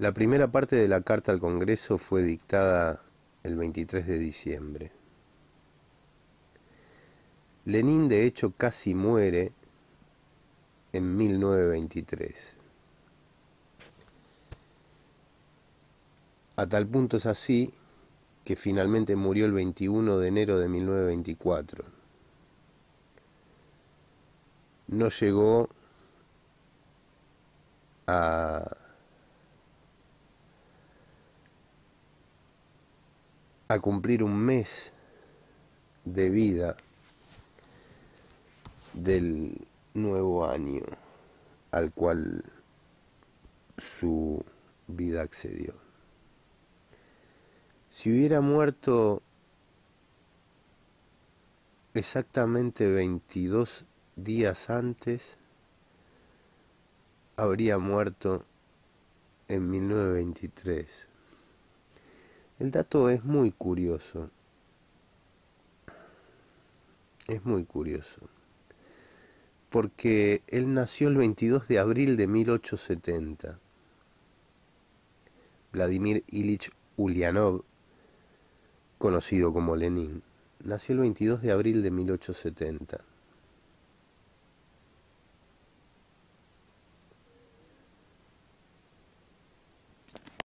La primera parte de la carta al Congreso fue dictada el 23 de diciembre. Lenin de hecho casi muere en 1923. A tal punto es así que finalmente murió el 21 de enero de 1924. No llegó a a cumplir un mes de vida del nuevo año al cual su vida accedió. Si hubiera muerto exactamente 22 días antes, habría muerto en 1923. El dato es muy curioso. Es muy curioso. Porque él nació el 22 de abril de 1870. Vladimir Ilich Ulyanov, conocido como Lenin, nació el 22 de abril de 1870.